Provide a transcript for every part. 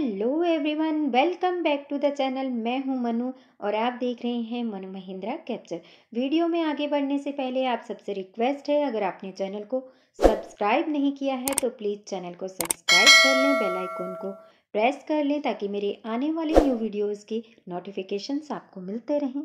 hello everyone welcome back to the channel मैं हूं मनु और आप देख रहे हैं मनु महिंद्रा कैप्चर वीडियो में आगे बढ़ने से पहले आप सबसे रिक्वेस्ट है अगर आपने चैनल को सब्सक्राइब नहीं किया है तो प्लीज़ चैनल को सब्सक्राइब कर लें बेल आइकॉन को प्रेस कर लें ताकि मेरे आने वाले न्यू वीडियोज़ की नोटिफिकेशन आपको मिलते रहें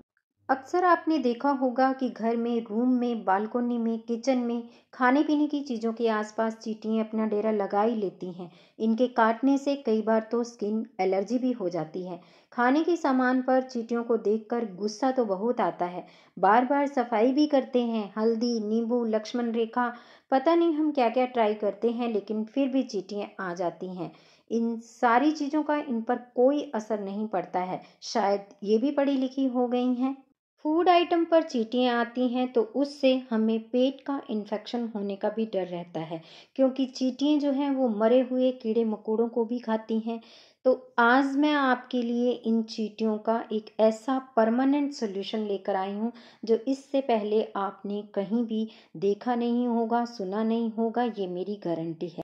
अक्सर आपने देखा होगा कि घर में रूम में बालकोनी में किचन में खाने पीने की चीज़ों के आसपास चीटियाँ अपना डेरा लगा ही लेती हैं इनके काटने से कई बार तो स्किन एलर्जी भी हो जाती है खाने के सामान पर चीटियों को देखकर गुस्सा तो बहुत आता है बार बार सफाई भी करते हैं हल्दी नींबू लक्ष्मण रेखा पता नहीं हम क्या क्या ट्राई करते हैं लेकिन फिर भी चीटियाँ आ जाती हैं इन सारी चीज़ों का इन पर कोई असर नहीं पड़ता है शायद ये भी पढ़ी लिखी हो गई हैं फूड आइटम पर चीटियाँ आती हैं तो उससे हमें पेट का इन्फेक्शन होने का भी डर रहता है क्योंकि चीटियाँ जो हैं वो मरे हुए कीड़े मकोड़ों को भी खाती हैं तो आज मैं आपके लिए इन चीटियों का एक ऐसा परमानेंट सोल्यूशन लेकर आई हूँ जो इससे पहले आपने कहीं भी देखा नहीं होगा सुना नहीं होगा ये मेरी गारंटी है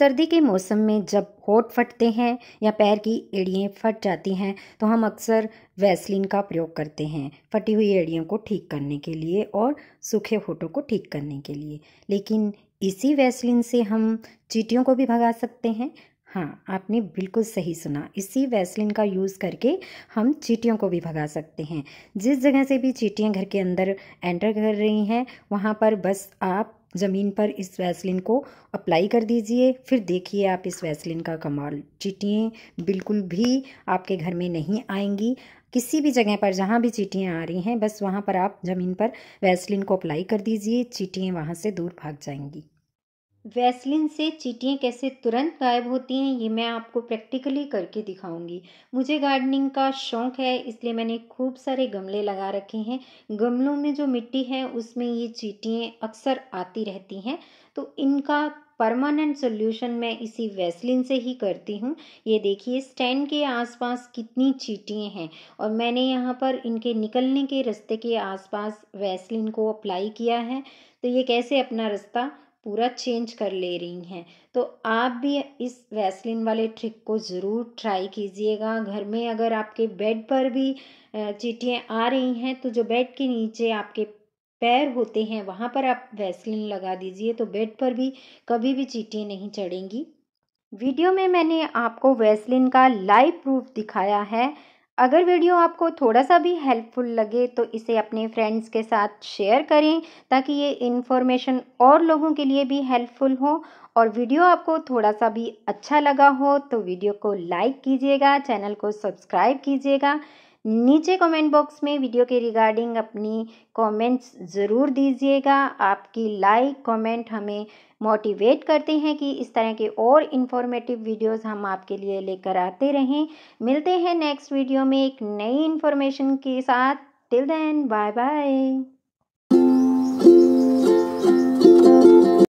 सर्दी के मौसम में जब होठ फटते हैं या पैर की एड़ियाँ फट जाती हैं तो हम अक्सर वैसलिन का प्रयोग करते हैं फटी हुई एड़ियों को ठीक करने के लिए और सूखे होठों को ठीक करने के लिए लेकिन इसी वैसलिन से हम चीटियों को भी भगा सकते हैं हाँ आपने बिल्कुल सही सुना इसी वैसलिन का यूज़ करके हम चीटियों को भी भगा सकते हैं जिस जगह से भी चीटियाँ घर के अंदर एंटर कर रही हैं वहाँ पर बस आप ज़मीन पर इस वैसलिन को अप्लाई कर दीजिए फिर देखिए आप इस वैसलिन का कमाल चीटियाँ बिल्कुल भी आपके घर में नहीं आएंगी किसी भी जगह पर जहाँ भी चीटियाँ आ रही हैं बस वहाँ पर आप ज़मीन पर वैसलिन को अप्लाई कर दीजिए चीटियाँ वहाँ से दूर भाग जाएंगी वैसलिन से चीटियाँ कैसे तुरंत गायब होती हैं ये मैं आपको प्रैक्टिकली करके दिखाऊंगी मुझे गार्डनिंग का शौक़ है इसलिए मैंने खूब सारे गमले लगा रखे हैं गमलों में जो मिट्टी है उसमें ये चीटियाँ अक्सर आती रहती हैं तो इनका परमानेंट सोल्यूशन मैं इसी वैसलिन से ही करती हूँ ये देखिए स्टैंड के आसपास कितनी चीटियाँ हैं और मैंने यहाँ पर इनके निकलने के रास्ते के आसपास वैसलिन को अप्लाई किया है तो ये कैसे अपना रास्ता पूरा चेंज कर ले रही हैं तो आप भी इस वैसलिन वाले ट्रिक को ज़रूर ट्राई कीजिएगा घर में अगर आपके बेड पर भी चीटियाँ आ रही हैं तो जो बेड के नीचे आपके पैर होते हैं वहाँ पर आप वैसलिन लगा दीजिए तो बेड पर भी कभी भी चीटियाँ नहीं चढ़ेंगी वीडियो में मैंने आपको वैसलिन का लाइव प्रूफ दिखाया है अगर वीडियो आपको थोड़ा सा भी हेल्पफुल लगे तो इसे अपने फ्रेंड्स के साथ शेयर करें ताकि ये इन्फॉर्मेशन और लोगों के लिए भी हेल्पफुल हो और वीडियो आपको थोड़ा सा भी अच्छा लगा हो तो वीडियो को लाइक कीजिएगा चैनल को सब्सक्राइब कीजिएगा नीचे कमेंट बॉक्स में वीडियो के रिगार्डिंग अपनी कमेंट्स ज़रूर दीजिएगा आपकी लाइक कमेंट हमें मोटिवेट करते हैं कि इस तरह के और इन्फॉर्मेटिव वीडियोस हम आपके लिए लेकर आते रहें मिलते हैं नेक्स्ट वीडियो में एक नई इन्फॉर्मेशन के साथ टिल देन बाय बाय